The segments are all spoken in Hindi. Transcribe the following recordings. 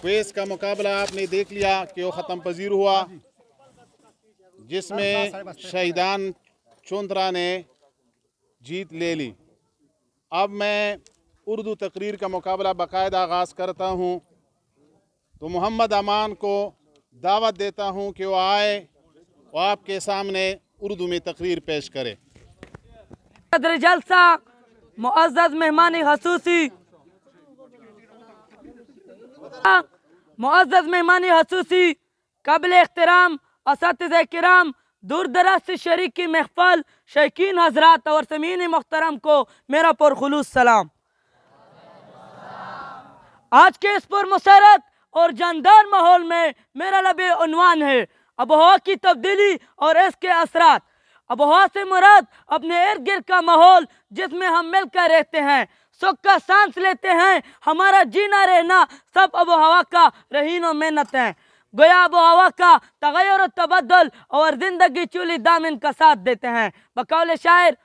क्वेस का मुकाबला आपने देख लिया कि वो ख़त्म पजीर हुआ जिसमें शहीदान चुंदरा ने जीत ले ली अब मैं उर्दू तकरीर का मुकाबला बाकायदा आगाज़ करता हूँ तो मोहम्मद अमान को दावत देता हूँ कि वो आए और आपके सामने उर्दू में तकरीर पेश करे जलसा मुआज़ मेहमान खसूसी मुआज़ मेहमान हसूसी कबल अख्तराम इस कराम दूर दराज से शरीक की महफल शौकीन हजरात और समीन मुख्तरम को मेरा पुरखलूस सलाम आज के इस पर मुसरत और जानदार माहौल में मेरा लब अनवान है अब हवा की तब्दीली और इसके असरात हवा से मुराद अपने इर्द गिर्द का माहौल जिसमें हम मिलकर रहते हैं सुख का सांस लेते हैं हमारा जीना रहना सब अब हवा का रहीन मेहनत है गोया अब हवा का तगैर तबदल और ज़िंदगी चूली दामिन का साथ देते हैं बकौल शायर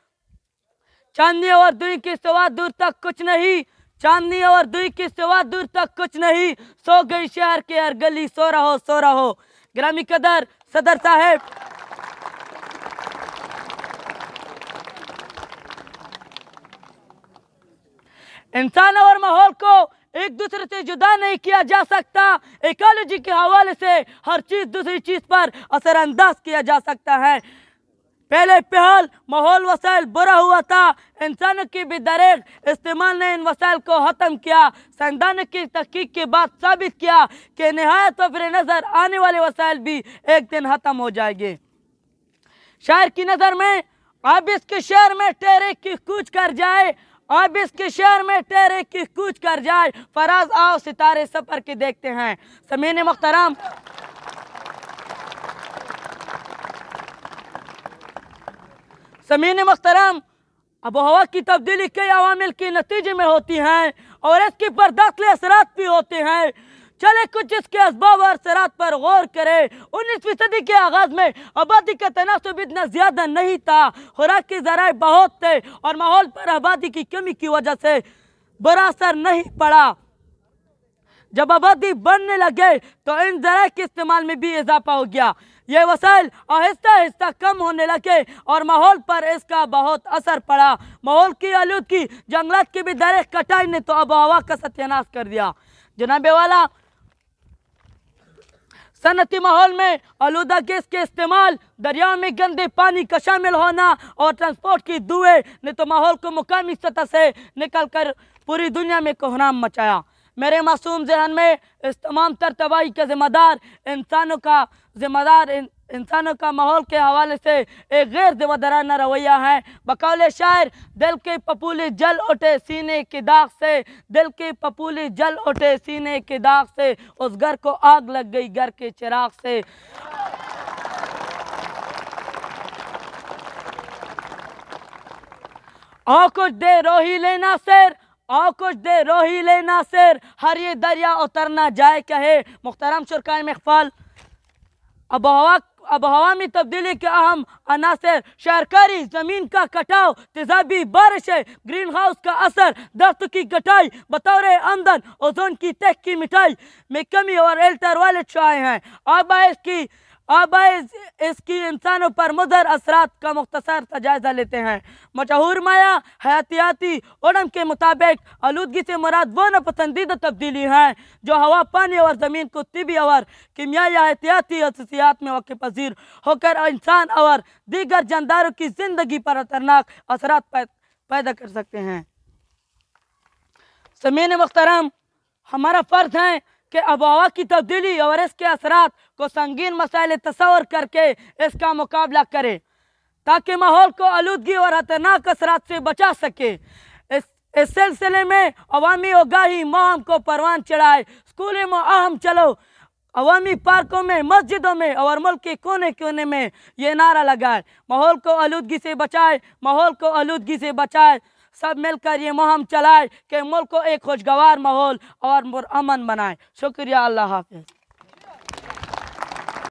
चांदनी और दुई की सवा दूर तक कुछ नहीं चांदनी और दुई की सवा दूर तक कुछ नहीं सो गई शहर के हर गली सो रहो सो रहो ग्रामी कदर सदर साहेब इंसान और माहौल को एक दूसरे से जुदा नहीं किया जा सकता इकोलॉजी के हवाले से हर चीज़ दूसरी चीज़ पर असरअंदाज किया जा सकता है पहले पहल माहौल वसाइल बुरा हुआ था इंसानों की भी दरेक इस्तेमाल ने इन वसाइल को ख़त्म किया साइंसदान की तहकीक के बाद साबित किया कि नहायत वफर नज़र आने वाले वसाइल भी एक दिन ख़त्म हो जाएंगे शायर की नज़र में अब इसके शहर में टेरे की कूच कर जाए अब इसके शहर में तेरे की कुछ कर जाए फराज आओ सितारे सफर के देखते हैं समीन मुख्तरम समीन मुख्तरम अब हवा की तब्दीली कई अवामिल के नतीजे में होती हैं और इसके बर्दाश्त असरात भी होते हैं चले कुछ इसके इसबाब और सरात पर गौर करें उन्नीसवीं सदी के आगाज़ में आबादी का तनासब इतना ज़्यादा नहीं था खुराक के जराए बहुत थे और माहौल पर आबादी की कमी की वजह से बुरा असर नहीं पड़ा जब आबादी बढ़ने लगे तो इन जरा के इस्तेमाल में भी इजाफा हो गया ये वसाइल आहिस्ता आहिस्ता कम होने लगे और माहौल पर इसका बहुत असर पड़ा माहौल की आलूदगी जंगलात की भी दरें कटाई ने तो अब हवा का सत्यानाश कर दिया जनाबे वाला सनती माहौल में आलूदा गैस के इस्तेमाल दरिया में गंदे पानी का शामिल होना और ट्रांसपोर्ट की दुए ने तो माहौल को मुकामी सतह से निकल कर पूरी दुनिया में कोहराम मचाया मेरे मासूम जहन में इस तमाम तर तबाही के ज़िम्मेदार इंसानों का ज़िम्मेदार इंसानों का माहौल के हवाले से एक गैर जिम्मेदाराना रवैया है बकौल शायर दिल के पपूली जल उठे सीने के दाग से दिल की पपूली जल उठे सीने के दाग से उस घर को आग लग गई घर के चिराग से और कुछ देर रो ही लेना शेर और कुछ दे रोही लेना सिर हर ये दरिया उतरना जाए कहे मुख्तरम शुरकाय मकफल अब अब हवा में तब्दीली के अहम अनासर शहरकारी ज़मीन का कटाव तेजाबी बारिश है ग्रीन हाउस का असर दर्द की कटाई बतौर आमदन ओजोन की तह की मिठाई में कमी और एल्टर वाले छाए हैं आबाइश की अब इसकी इंसानों पर मुदर असरात का मुख्तसर सा जायज़ा लेते हैं मशहूर माया हयातियाती ओडम के मुताबिक आलूदगी से मुराद वो नापसंदीदा तब्दीली हैं जो हवा पानी और ज़मीन को तिबी और कीमियाई एहतियाती असूसियात में वाक़ पजीर होकर इंसान और दीगर जानदारों की ज़िंदगी पर खतरनाक असरात पैदा कर सकते हैं समीन मुख्तरम हमारा फ़र्ज़ है के अबावा की तब्दीली और इसके असरा को संगीन मसाइल तस्वर करके इसका मुकाबला करे ताकि माहौल को आलूदगी और खतरनाक असरात से बचा सके इस सिलसिले में अवामी आगाही माहम को परवान चढ़ाए स्कूल अहम चलो अवामी पार्कों में मस्जिदों में और मुल्क के कोने कोने में ये नारा लगाए माहौल को आलूदगी से बचाए माहौल को आलूदगी से बचाए सब मिलकर ये मुहम चलाए कि मुल्क को एक खुशगवार माहौल और अमन बनाए शुक्रिया अल्लाह हाफिज़